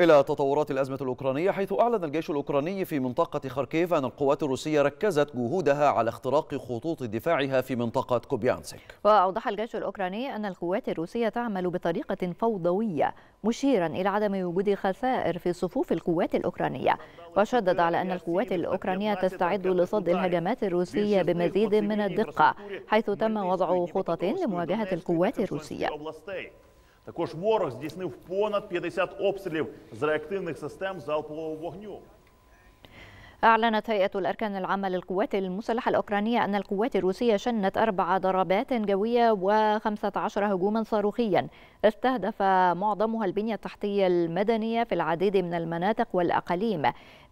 إلى تطورات الأزمة الأوكرانية حيث أعلن الجيش الأوكراني في منطقة خاركيف أن القوات الروسية ركزت جهودها على اختراق خطوط دفاعها في منطقة كوبيانسك وأوضح الجيش الأوكراني أن القوات الروسية تعمل بطريقة فوضوية مشيرا إلى عدم وجود خسائر في صفوف القوات الأوكرانية وشدد على أن القوات الأوكرانية تستعد لصد الهجمات الروسية بمزيد من الدقة حيث تم وضع خطط لمواجهة القوات الروسية Також ворог здійснив понад 50 обстрілів з реактивних систем залпового вогню. أعلنت هيئة الأركان العامة للقوات المسلحة الأوكرانية أن القوات الروسية شنت أربع ضربات جوية و15 هجوما صاروخيا استهدف معظمها البنية التحتية المدنية في العديد من المناطق والأقاليم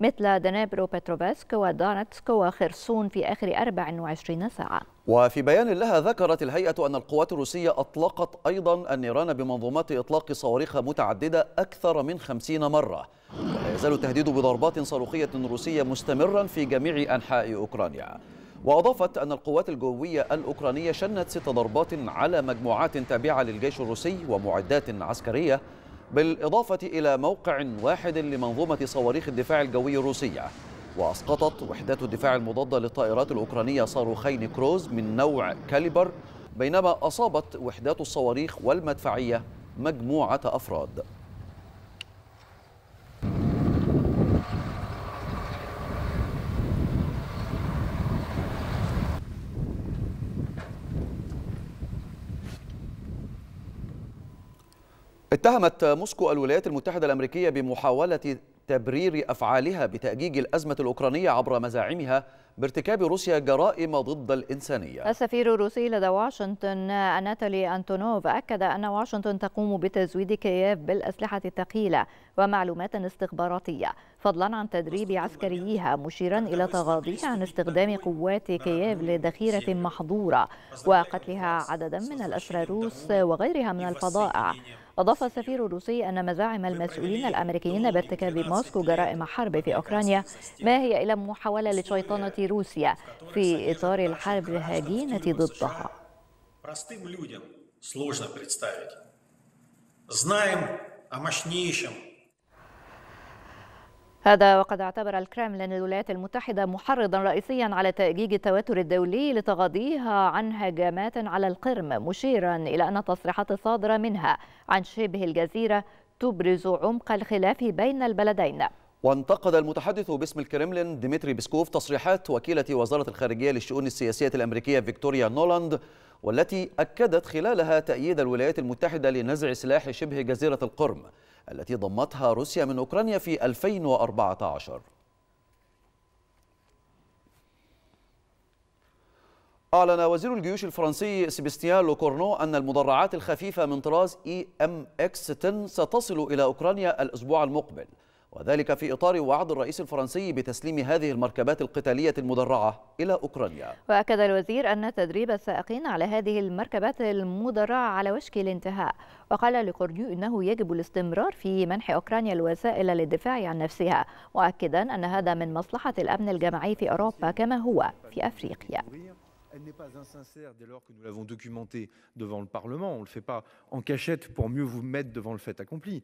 مثل دنابرو بتروفسك ودانتسك وخرسون في آخر 24 ساعة وفي بيان لها ذكرت الهيئة أن القوات الروسية أطلقت أيضا النيران بمنظومات إطلاق صواريخ متعددة أكثر من 50 مرة يزال التهديد بضربات صاروخية روسية مستمرا في جميع أنحاء أوكرانيا وأضافت أن القوات الجوية الأوكرانية شنت ست ضربات على مجموعات تابعة للجيش الروسي ومعدات عسكرية بالإضافة إلى موقع واحد لمنظومة صواريخ الدفاع الجوي الروسية وأسقطت وحدات الدفاع المضادة للطائرات الأوكرانية صاروخين كروز من نوع كاليبر بينما أصابت وحدات الصواريخ والمدفعية مجموعة أفراد اتهمت موسكو الولايات المتحدة الأمريكية بمحاولة تبرير أفعالها بتأجيج الأزمة الأوكرانية عبر مزاعمها بارتكاب روسيا جرائم ضد الإنسانية السفير الروسي لدى واشنطن أناتولي أنتونوف أكد أن واشنطن تقوم بتزويد كييف بالأسلحة الثقيلة ومعلومات استخباراتية فضلا عن تدريب عسكريها مشيرا إلى تغاضيها عن استخدام قوات كييف لذخيرة محظورة وقتلها عددا من الأسرى الروس وغيرها من الفضائع أضاف السفير الروسي أن مزاعم المسؤولين الأمريكيين بارتكاب موسكو جرائم حرب في أوكرانيا ما هي إلا محاولة لشيطنة روسيا في إطار الحرب الهجينة ضدها Знаем о мощнейшем هذا وقد اعتبر الكرملين الولايات المتحدة محرضا رئيسيا على تأجيج التوتر الدولي لتغاضيها عن هجمات على القرم مشيرا إلى أن التصريحات الصادرة منها عن شبه الجزيرة تبرز عمق الخلاف بين البلدين وانتقد المتحدث باسم الكرملين ديمتري بيسكوف تصريحات وكيلة وزارة الخارجية للشؤون السياسية الأمريكية فيكتوريا نولاند والتي أكدت خلالها تأييد الولايات المتحدة لنزع سلاح شبه جزيرة القرم التي ضمتها روسيا من أوكرانيا في 2014 أعلن وزير الجيوش الفرنسي سيبستيان لوكورنو أن المدرعات الخفيفة من طراز إي إم إكس 10 ستصل إلى أوكرانيا الأسبوع المقبل وذلك في إطار وعد الرئيس الفرنسي بتسليم هذه المركبات القتالية المدرعة إلى أوكرانيا وأكد الوزير أن تدريب السائقين على هذه المركبات المدرعة على وشك الانتهاء وقال لكورنيو أنه يجب الاستمرار في منح أوكرانيا الوسائل للدفاع عن نفسها مؤكدا أن هذا من مصلحة الأمن الجماعي في أوروبا كما هو في أفريقيا elle n'est pas insincère dès lors que nous l'avons documentée devant le Parlement. On ne le fait pas en cachette pour mieux vous mettre devant le fait accompli.